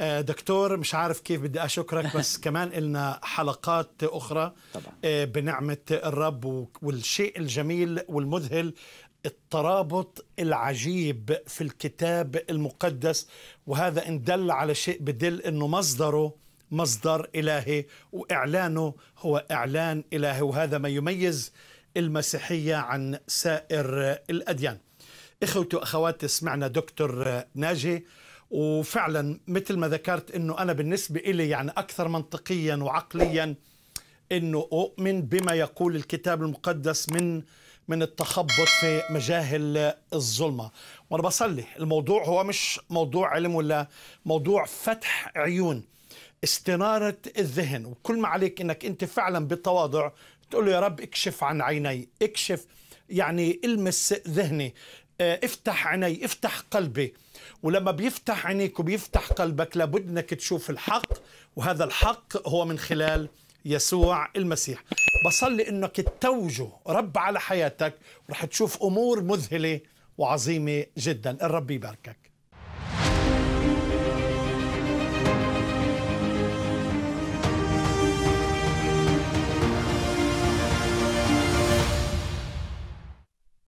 آه، دكتور مش عارف كيف بدي أشكرك بس كمان إلنا حلقات أخرى طبعا. آه، بنعمة الرب والشيء الجميل والمذهل الترابط العجيب في الكتاب المقدس وهذا إن دل على شيء بدل أنه مصدره مصدر إلهي وإعلانه هو إعلان إلهي وهذا ما يميز المسيحية عن سائر الأديان إخوتي وأخواتي سمعنا دكتور ناجي وفعلا مثل ما ذكرت انه انا بالنسبه لي يعني اكثر منطقيا وعقليا انه اؤمن بما يقول الكتاب المقدس من من التخبط في مجاهل الظلمه وانا بصلي الموضوع هو مش موضوع علم ولا موضوع فتح عيون استناره الذهن وكل ما عليك انك انت فعلا بتواضع تقول له يا رب اكشف عن عيني اكشف يعني المس ذهني آه، افتح عيني افتح قلبي ولما بيفتح عينيك وبيفتح قلبك لابد انك تشوف الحق وهذا الحق هو من خلال يسوع المسيح بصلي انك تتوجه رب على حياتك ورح تشوف امور مذهله وعظيمه جدا الرب يباركك